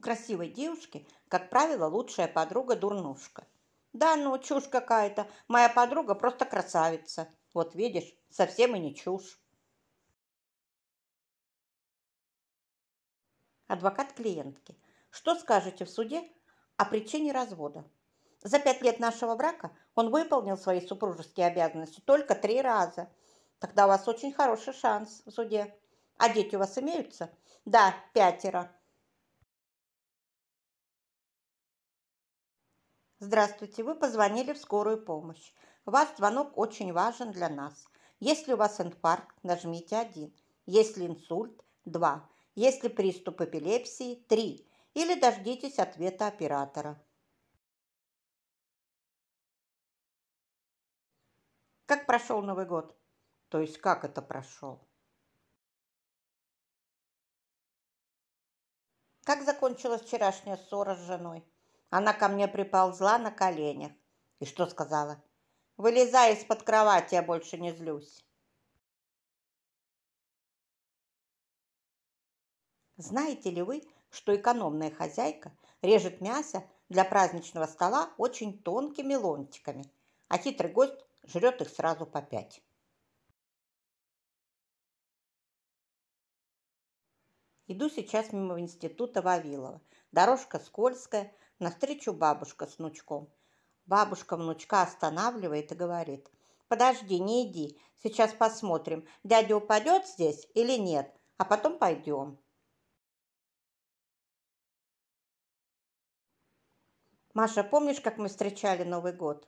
красивой девушки, как правило, лучшая подруга дурнушка. Да ну, чушь какая-то. Моя подруга просто красавица. Вот видишь, совсем и не чушь. Адвокат клиентки. Что скажете в суде о причине развода? За пять лет нашего брака он выполнил свои супружеские обязанности только три раза. Тогда у вас очень хороший шанс в суде. А дети у вас имеются? Да, пятеро. Здравствуйте, вы позвонили в скорую помощь. Ваш звонок очень важен для нас. Если у вас инфаркт, нажмите 1. Если инсульт, 2. Если приступ эпилепсии, 3. Или дождитесь ответа оператора. Как прошел Новый год? То есть как это прошел? Как закончилась вчерашняя ссора с женой? Она ко мне приползла на коленях. И что сказала? Вылезай из-под кровати, я больше не злюсь. Знаете ли вы, что экономная хозяйка режет мясо для праздничного стола очень тонкими ломтиками, а хитрый гость жрет их сразу по пять? Иду сейчас мимо института Вавилова. Дорожка скользкая, Навстречу бабушка с внучком. Бабушка внучка останавливает и говорит. «Подожди, не иди. Сейчас посмотрим, дядя упадет здесь или нет, а потом пойдем». Маша, помнишь, как мы встречали Новый год?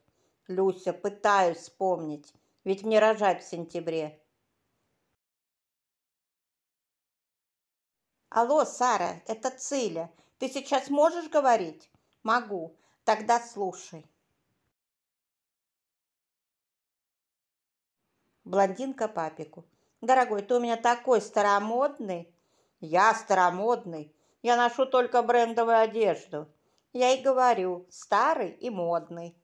Люся, пытаюсь вспомнить, ведь мне рожать в сентябре. Алло, Сара, это Циля. Ты сейчас можешь говорить? Могу. Тогда слушай. Блондинка папику. Дорогой, ты у меня такой старомодный. Я старомодный. Я ношу только брендовую одежду. Я и говорю, старый и модный.